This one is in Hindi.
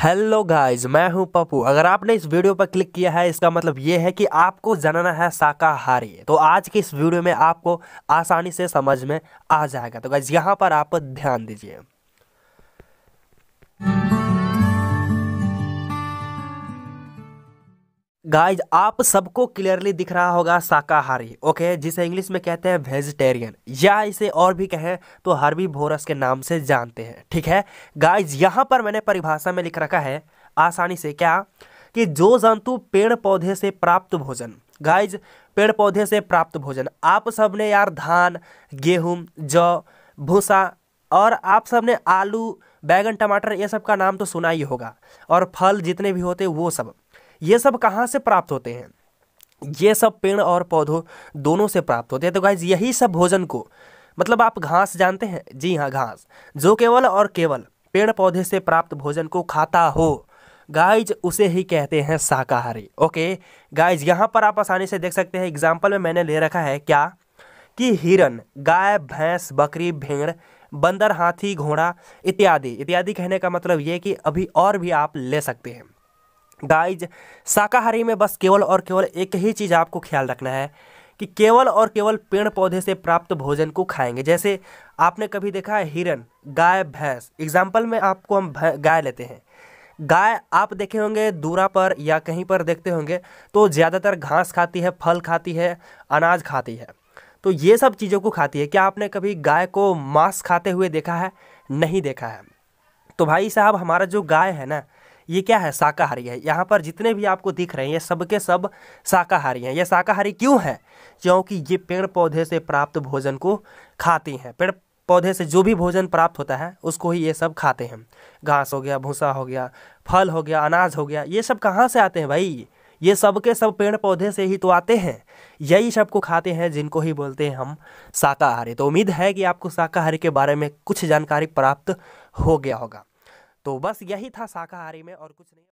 हेलो गाइस मैं हूं पप्पू अगर आपने इस वीडियो पर क्लिक किया है इसका मतलब ये है कि आपको जानना है शाकाहारी तो आज की इस वीडियो में आपको आसानी से समझ में आ जाएगा तो गाइस यहां पर आप ध्यान दीजिए गाइज आप सबको क्लियरली दिख रहा होगा शाकाहारी ओके जिसे इंग्लिश में कहते हैं वेजिटेरियन या इसे और भी कहें तो हरवी भोरस के नाम से जानते हैं ठीक है गाइज यहाँ पर मैंने परिभाषा में लिख रखा है आसानी से क्या कि जो जंतु पेड़ पौधे से प्राप्त भोजन गाइज पेड़ पौधे से प्राप्त भोजन आप सब ने यार धान गेहूँ जौ भूसा और आप सब ने आलू बैगन टमाटर ये सब का नाम तो सुना ही होगा और फल जितने भी होते वो सब ये सब कहाँ से प्राप्त होते हैं ये सब पेड़ और पौधों दोनों से प्राप्त होते हैं तो गाइज यही सब भोजन को मतलब आप घास जानते हैं जी हाँ घास जो केवल और केवल पेड़ पौधे से प्राप्त भोजन को खाता हो गाइज उसे ही कहते हैं शाकाहारी ओके गाइज यहाँ पर आप आसानी से देख सकते हैं एग्जाम्पल में मैंने ले रखा है क्या कि हिरन गाय भैंस बकरी भेड़ बंदर हाथी घोड़ा इत्यादि इत्यादि कहने का मतलब ये कि अभी और भी आप ले सकते हैं गाइज शाकाहारी में बस केवल और केवल एक ही चीज़ आपको ख्याल रखना है कि केवल और केवल पेड़ पौधे से प्राप्त भोजन को खाएंगे जैसे आपने कभी देखा है हिरन गाय भैंस एग्जाम्पल में आपको हम गाय लेते हैं गाय आप देखे होंगे दूरा पर या कहीं पर देखते होंगे तो ज़्यादातर घास खाती है फल खाती है अनाज खाती है तो ये सब चीज़ों को खाती है क्या आपने कभी गाय को मांस खाते हुए देखा है नहीं देखा है तो भाई साहब हमारा जो गाय है ना ये क्या है शाकाहारी है यहाँ पर जितने भी आपको दिख रहे हैं ये सब के सब शाकाहारी हैं ये शाकाहारी क्यों है क्योंकि ये पेड़ पौधे से प्राप्त भोजन को खाती हैं पेड़ पौधे से जो भी भोजन प्राप्त होता है उसको ही ये सब खाते हैं घास हो गया भूसा हो गया फल हो गया अनाज हो गया ये सब कहाँ से आते हैं भाई ये सब के सब पेड़ पौधे से ही तो आते हैं यही सबको खाते हैं जिनको ही बोलते हैं हम शाकाहारी तो उम्मीद है कि आपको शाकाहारी के बारे में कुछ जानकारी प्राप्त हो गया होगा तो बस यही था शाकाहारी में और कुछ नहीं